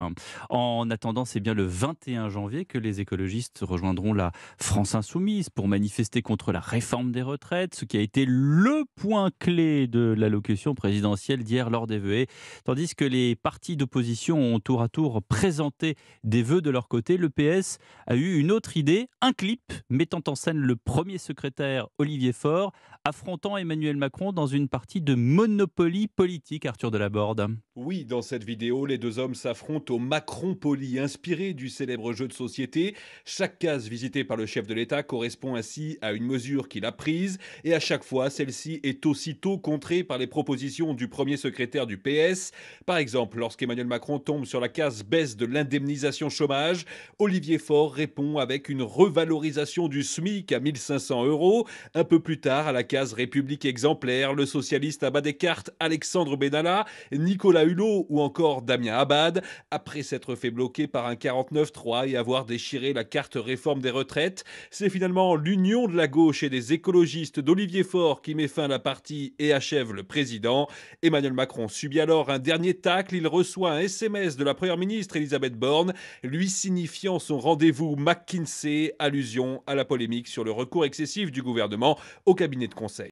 Hein. En attendant, c'est bien le 21 janvier que les écologistes rejoindront la France insoumise pour manifester contre la réforme des retraites, ce qui a été le point clé de l'allocution présidentielle d'hier lors des vœux. Tandis que les partis d'opposition ont tour à tour présenté des vœux de leur côté, le PS a eu une autre idée, un clip mettant en scène le premier secrétaire Olivier Faure affrontant Emmanuel Macron dans une partie de monopolie politique, Arthur Delaborde. Oui, dans cette vidéo, les deux hommes s'affrontent au Macron poli inspiré du célèbre jeu de société. Chaque case visitée par le chef de l'État correspond ainsi à une mesure qu'il a prise, et à chaque fois, celle-ci est aussitôt contrée par les propositions du premier secrétaire du PS. Par exemple, lorsqu'Emmanuel Macron tombe sur la case baisse de l'indemnisation chômage, Olivier Faure répond avec une revalorisation du SMIC à 1500 euros. Un peu plus tard, à la case République exemplaire, le socialiste bas des cartes Alexandre Benalla, Nicolas ou encore Damien Abad, après s'être fait bloquer par un 49-3 et avoir déchiré la carte réforme des retraites, c'est finalement l'union de la gauche et des écologistes d'Olivier Faure qui met fin à la partie et achève le président. Emmanuel Macron subit alors un dernier tacle, il reçoit un SMS de la Première ministre Elisabeth Borne, lui signifiant son rendez-vous McKinsey, allusion à la polémique sur le recours excessif du gouvernement au cabinet de conseil.